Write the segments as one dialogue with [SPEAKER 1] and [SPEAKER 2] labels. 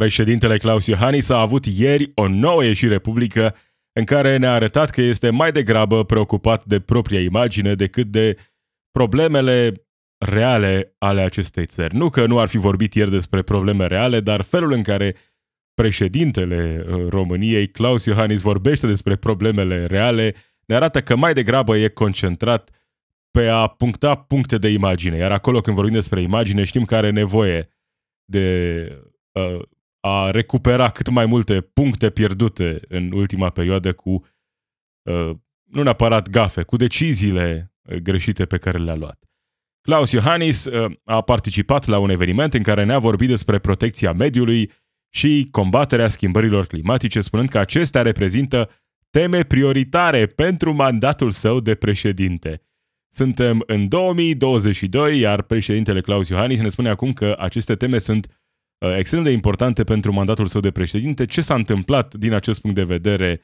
[SPEAKER 1] Președintele Claus Iohannis a avut ieri o nouă ieșire publică în care ne-a arătat că este mai degrabă preocupat de propria imagine decât de problemele reale ale acestei țări. Nu că nu ar fi vorbit ieri despre probleme reale, dar felul în care președintele uh, României, Claus Iohannis, vorbește despre problemele reale, ne arată că mai degrabă e concentrat pe a puncta puncte de imagine. Iar acolo când vorbim despre imagine, știm că are nevoie de uh, a recupera cât mai multe puncte pierdute în ultima perioadă cu, ă, nu neapărat gafe, cu deciziile ă, greșite pe care le-a luat. Claus Iohannis ă, a participat la un eveniment în care ne-a vorbit despre protecția mediului și combaterea schimbărilor climatice, spunând că acestea reprezintă teme prioritare pentru mandatul său de președinte. Suntem în 2022, iar președintele Claus Iohannis ne spune acum că aceste teme sunt Uh, extrem de importante pentru mandatul său de președinte. Ce s-a întâmplat din acest punct de vedere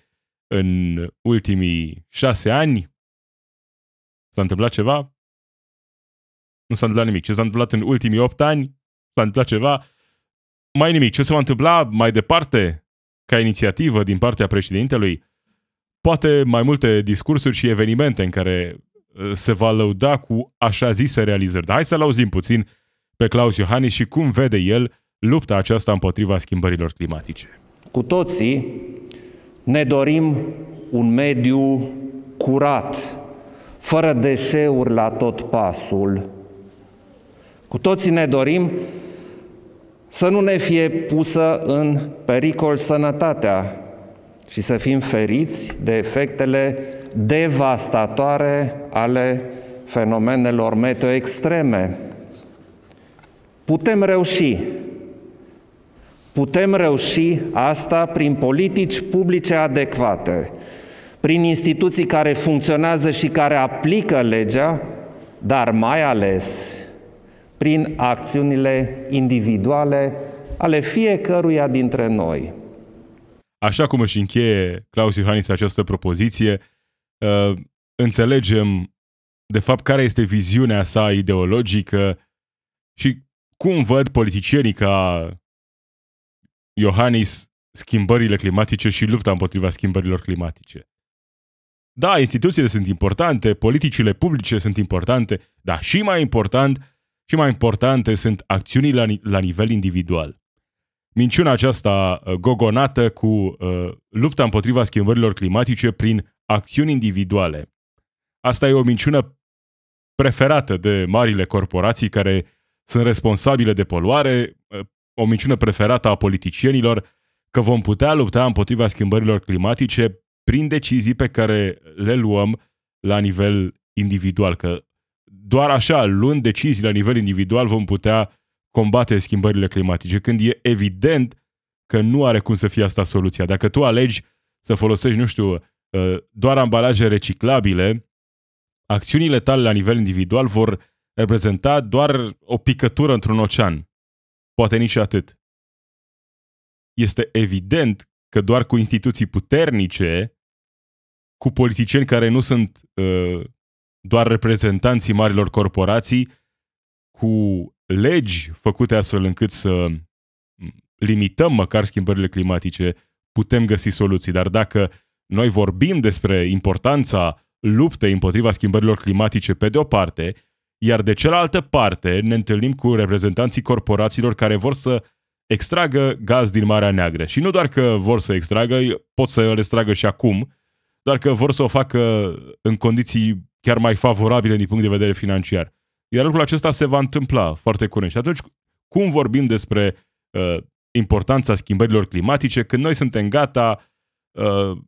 [SPEAKER 1] în ultimii șase ani? S-a întâmplat ceva? Nu s-a întâmplat nimic. Ce s-a întâmplat în ultimii opt ani? S-a întâmplat ceva? Mai nimic. Ce se va întâmpla mai departe ca inițiativă din partea președintelui? Poate mai multe discursuri și evenimente în care uh, se va lăuda cu așa zise realizări. Dar hai să-l auzim puțin pe Claus Iohannis și cum vede el lupta aceasta împotriva schimbărilor climatice.
[SPEAKER 2] Cu toții ne dorim un mediu curat, fără deșeuri la tot pasul. Cu toții ne dorim să nu ne fie pusă în pericol sănătatea și să fim feriți de efectele devastatoare ale fenomenelor meteo extreme. Putem reuși Putem reuși asta prin politici publice adecvate, prin instituții care funcționează și care aplică legea, dar mai ales prin acțiunile individuale ale fiecăruia dintre noi.
[SPEAKER 1] Așa cum își încheie Claus Iohannis această propoziție, uh, înțelegem de fapt care este viziunea sa ideologică și cum văd politicienii ca Iohannis schimbările climatice și lupta împotriva schimbărilor climatice. Da, instituțiile sunt importante, politicile publice sunt importante, dar și mai important, și mai importante sunt acțiunile la, la nivel individual. Minciuna aceasta uh, gogonată cu uh, lupta împotriva schimbărilor climatice prin acțiuni individuale. Asta e o minciună preferată de marile corporații care sunt responsabile de poluare, uh, o minciună preferată a politicienilor, că vom putea lupta împotriva schimbărilor climatice prin decizii pe care le luăm la nivel individual, că doar așa, luând decizii la nivel individual, vom putea combate schimbările climatice, când e evident că nu are cum să fie asta soluția. Dacă tu alegi să folosești, nu știu, uh, doar ambalaje reciclabile, acțiunile tale la nivel individual vor reprezenta doar o picătură într-un ocean poate nici atât. Este evident că doar cu instituții puternice, cu politicieni care nu sunt uh, doar reprezentanții marilor corporații, cu legi făcute astfel încât să mm, limităm măcar schimbările climatice, putem găsi soluții. Dar dacă noi vorbim despre importanța luptei împotriva schimbărilor climatice pe de o parte iar de cealaltă parte ne întâlnim cu reprezentanții corporațiilor care vor să extragă gaz din Marea Neagră. Și nu doar că vor să extragă, pot să le extragă și acum, doar că vor să o facă în condiții chiar mai favorabile din punct de vedere financiar. Iar lucrul acesta se va întâmpla foarte curând. Și atunci, cum vorbim despre uh, importanța schimbărilor climatice când noi suntem gata uh,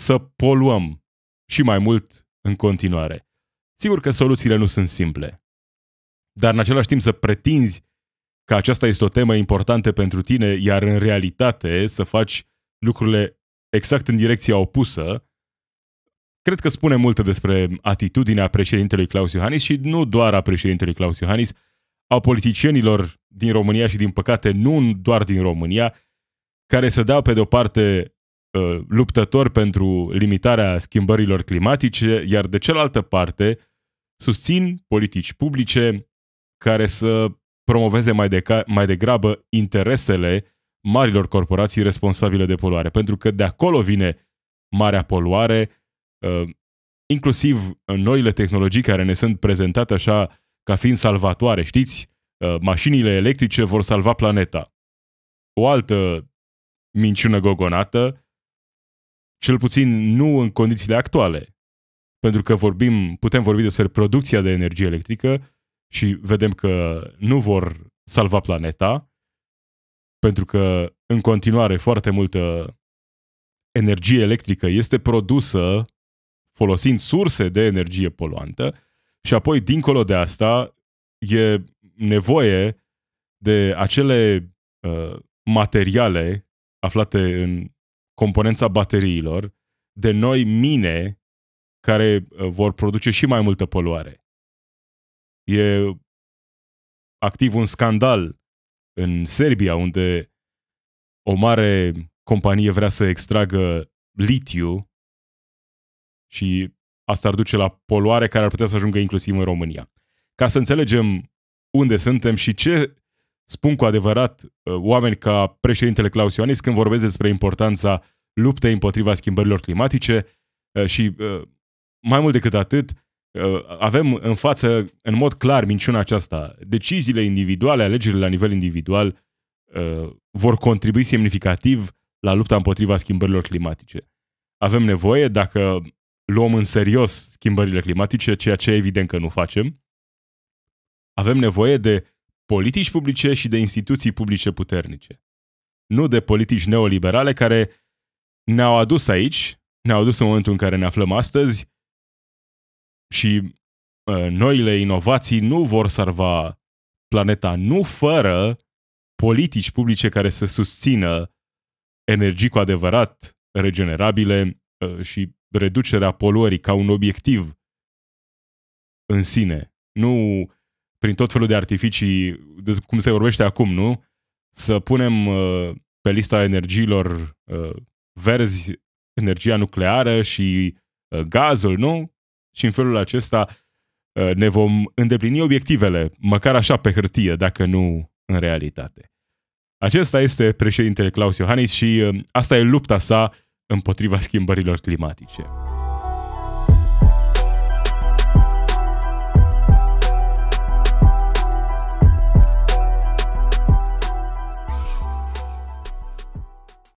[SPEAKER 1] să poluăm și mai mult în continuare? Sigur că soluțiile nu sunt simple dar în același timp să pretinzi că aceasta este o temă importantă pentru tine, iar în realitate să faci lucrurile exact în direcția opusă, cred că spune multe despre atitudinea președintelui Claus Iohannis și nu doar a președintelui Claus Iohannis, a politicienilor din România și, din păcate, nu doar din România, care se dau, pe de-o parte, uh, luptători pentru limitarea schimbărilor climatice, iar de cealaltă parte susțin politici publice care să promoveze mai, deca- mai degrabă interesele marilor corporații responsabile de poluare. Pentru că de acolo vine marea poluare, uh, inclusiv noile tehnologii care ne sunt prezentate așa ca fiind salvatoare. Știți, uh, mașinile electrice vor salva planeta. O altă minciună gogonată, cel puțin nu în condițiile actuale. Pentru că vorbim, putem vorbi despre producția de energie electrică, și vedem că nu vor salva planeta, pentru că în continuare foarte multă energie electrică este produsă folosind surse de energie poluantă și apoi, dincolo de asta, e nevoie de acele uh, materiale aflate în componența bateriilor, de noi mine care ă, vor produce și mai multă poluare. E activ un scandal în Serbia, unde o mare companie vrea să extragă litiu și asta ar duce la poluare care ar putea să ajungă inclusiv în România. Ca să înțelegem unde suntem și ce spun cu adevărat uh, oameni ca președintele Claus Ioanis când vorbesc despre importanța luptei împotriva schimbărilor climatice uh, și uh, mai mult decât atât, Ă, avem în față, în mod clar, minciuna aceasta. Deciziile individuale, alegerile la nivel individual, ă, vor contribui semnificativ la lupta împotriva schimbărilor climatice. Avem nevoie, dacă luăm în serios schimbările climatice, ceea ce evident că nu facem, avem nevoie de politici publice și de instituții publice puternice. Nu de politici neoliberale care ne-au adus aici, ne-au adus în momentul în care ne aflăm astăzi, și uh, noile inovații nu vor salva planeta, nu fără politici publice care să susțină energii cu adevărat regenerabile uh, și reducerea poluării ca un obiectiv în sine. Nu prin tot felul de artificii, cum se vorbește acum, nu? Să punem uh, pe lista energiilor verzi energia nucleară și gazul, nu? și în felul acesta uh, ne vom îndeplini obiectivele, măcar așa pe hârtie, dacă nu în realitate. Acesta este președintele Claus Iohannis și uh, asta e lupta sa împotriva schimbărilor climatice.